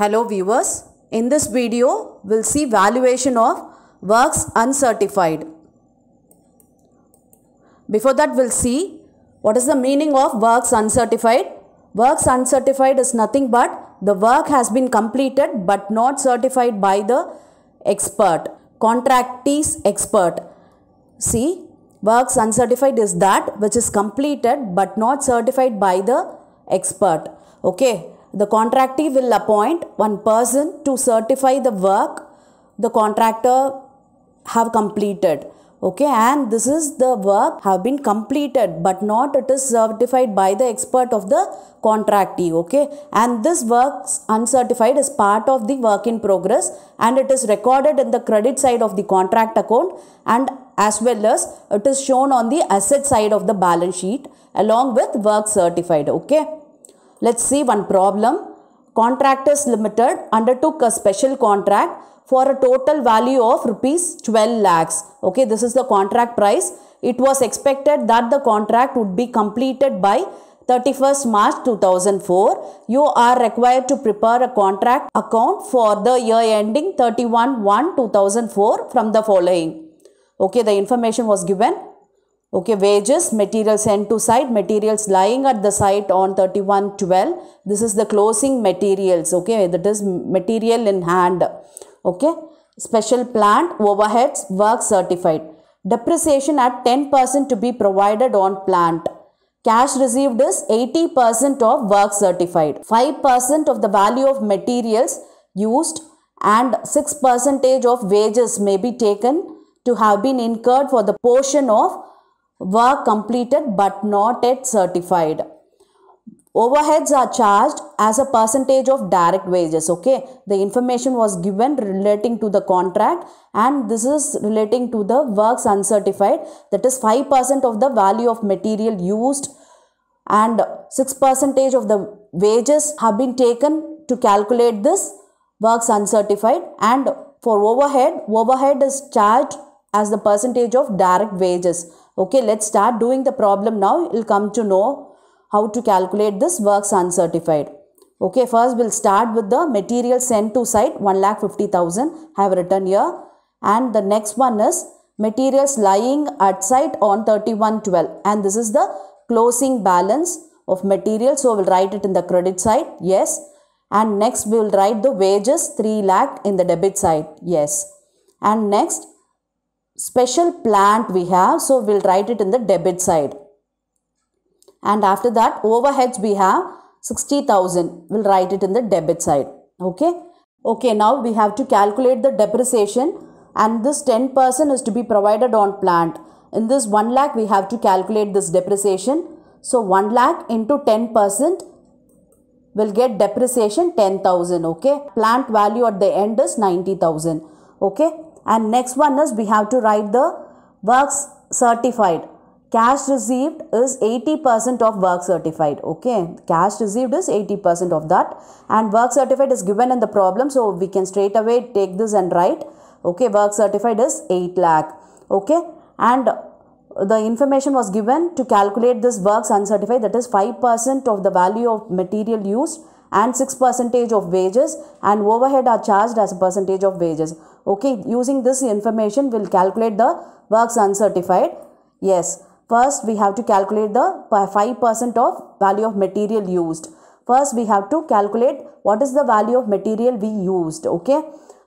Hello viewers, in this video we'll see valuation of works uncertified. Before that we'll see what is the meaning of works uncertified. Works uncertified is nothing but the work has been completed but not certified by the expert, contractees expert. See, works uncertified is that which is completed but not certified by the expert. Okay. The contractee will appoint one person to certify the work the contractor have completed. Okay, and this is the work have been completed, but not it is certified by the expert of the contractee. Okay, and this works uncertified is part of the work in progress and it is recorded in the credit side of the contract account and as well as it is shown on the asset side of the balance sheet along with work certified okay Let's see one problem. Contractors Limited undertook a special contract for a total value of rupees 12 lakhs. Okay, this is the contract price. It was expected that the contract would be completed by 31st March 2004. You are required to prepare a contract account for the year ending 31 1 2004 from the following. Okay, the information was given okay wages materials sent to site materials lying at the site on 31, 12. this is the closing materials okay that is material in hand okay special plant overheads work certified depreciation at 10% to be provided on plant cash received is 80% of work certified 5% of the value of materials used and 6% of wages may be taken to have been incurred for the portion of work completed but not yet certified. Overheads are charged as a percentage of direct wages. Okay, the information was given relating to the contract, and this is relating to the works uncertified, that is 5% of the value of material used, and 6% of the wages have been taken to calculate this works uncertified. And for overhead, overhead is charged as the percentage of direct wages Okay, let's start doing the problem now. You'll come to know how to calculate this works uncertified. Okay, first we'll start with the material sent to site 1,50,000 I have written here. And the next one is materials lying at site on 3112 and this is the closing balance of material. So, we'll write it in the credit side. Yes. And next we will write the wages 3 lakh in the debit side. Yes. And next special plant we have. So, we will write it in the debit side. And after that overheads we have 60,000. We will write it in the debit side. Okay. Okay. Now, we have to calculate the depreciation and this 10% is to be provided on plant. In this 1 lakh we have to calculate this depreciation. So 1 lakh into 10% will get depreciation 10,000. Okay. Plant value at the end is 90,000. Okay. And next one is we have to write the works certified. Cash received is 80% of work certified. Okay, cash received is 80% of that. And work certified is given in the problem. So we can straight away take this and write. Okay, work certified is 8 lakh. Okay, and the information was given to calculate this works uncertified that is 5% of the value of material used and 6 percentage of wages and overhead are charged as a percentage of wages. Okay, using this information we'll calculate the works uncertified. Yes, first we have to calculate the 5% of value of material used. First we have to calculate what is the value of material we used. Okay,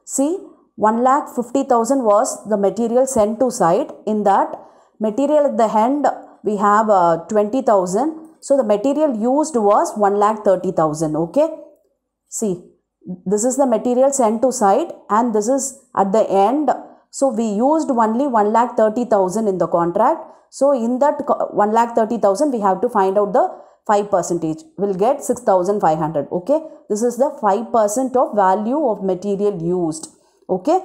see 1,50,000 was the material sent to site. In that material at the end we have uh, 20,000 so the material used was 1,30,000. Okay. See, this is the material sent to site and this is at the end. So we used only 1,30,000 in the contract. So in that 1,30,000 we have to find out the 5 percentage. We'll get 6,500. Okay. This is the 5% of value of material used. Okay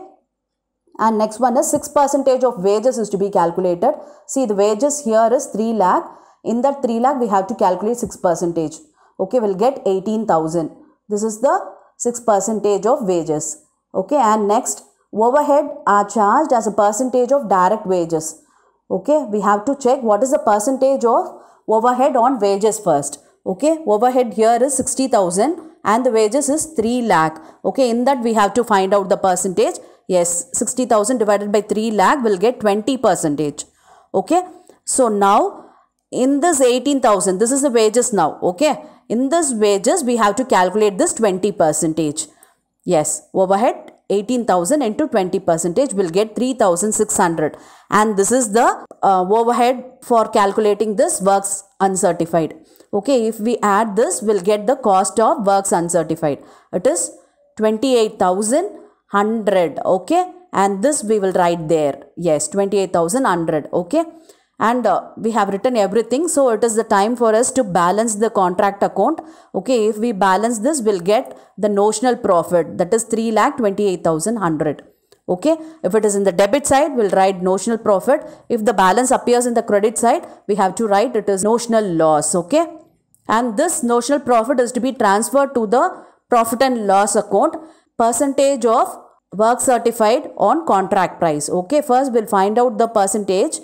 and next one is 6 percentage of wages is to be calculated see the wages here is 3 lakh in that 3 lakh, we have to calculate 6 percentage. Okay, we'll get 18,000. This is the 6 percentage of wages. Okay, and next, overhead are charged as a percentage of direct wages. Okay, we have to check what is the percentage of overhead on wages first. Okay, overhead here is 60,000 and the wages is 3 lakh. Okay, in that we have to find out the percentage. Yes, 60,000 divided by 3 lakh will get 20 percentage. Okay, so now in this 18,000, this is the wages now, okay? In this wages, we have to calculate this 20 percentage. Yes, overhead 18,000 into 20 percentage will get 3,600. And this is the uh, overhead for calculating this works uncertified. Okay, if we add this, we'll get the cost of works uncertified. It is 28,100, okay? And this we will write there. Yes, 28,100, okay? and uh, we have written everything so it is the time for us to balance the contract account okay if we balance this we'll get the notional profit that is 3 lakh 28100 okay if it is in the debit side we'll write notional profit if the balance appears in the credit side we have to write it is notional loss okay and this notional profit is to be transferred to the profit and loss account percentage of work certified on contract price okay first we'll find out the percentage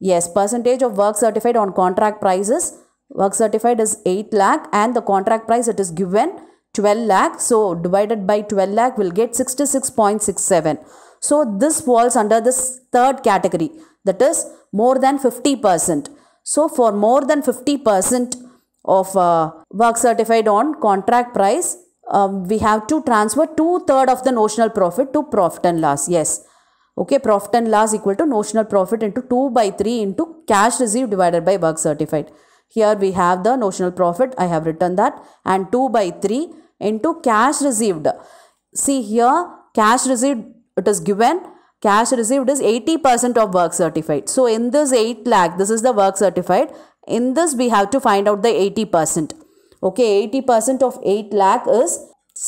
Yes, percentage of work certified on contract prices. Work certified is 8 lakh and the contract price it is given 12 lakh. So divided by 12 lakh will get 66.67. So this falls under this third category that is more than 50%. So for more than 50% of uh, work certified on contract price, um, we have to transfer two-third of the notional profit to profit and loss. Yes okay profit and loss equal to notional profit into 2 by 3 into cash received divided by work certified here we have the notional profit i have written that and 2 by 3 into cash received see here cash received it is given cash received is 80% of work certified so in this 8 lakh this is the work certified in this we have to find out the 80% okay 80% of 8 lakh is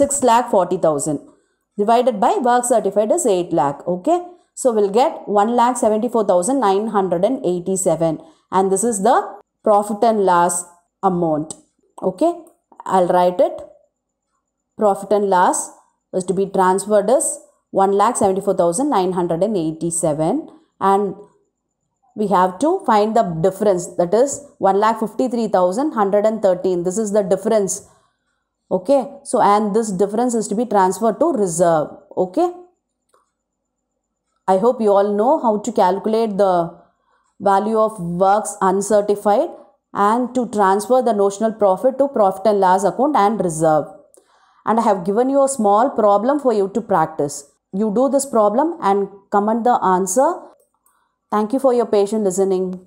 6 lakh 40,000 divided by work certified is 8 lakh okay so we'll get 1,74,987 and this is the profit and loss amount. Okay, I'll write it. Profit and loss is to be transferred as 1,74,987 and we have to find the difference that is 1,53,113. This is the difference. Okay, so and this difference is to be transferred to reserve. Okay. I hope you all know how to calculate the value of works uncertified and to transfer the notional profit to profit and loss account and reserve. And I have given you a small problem for you to practice. You do this problem and comment the answer. Thank you for your patient listening.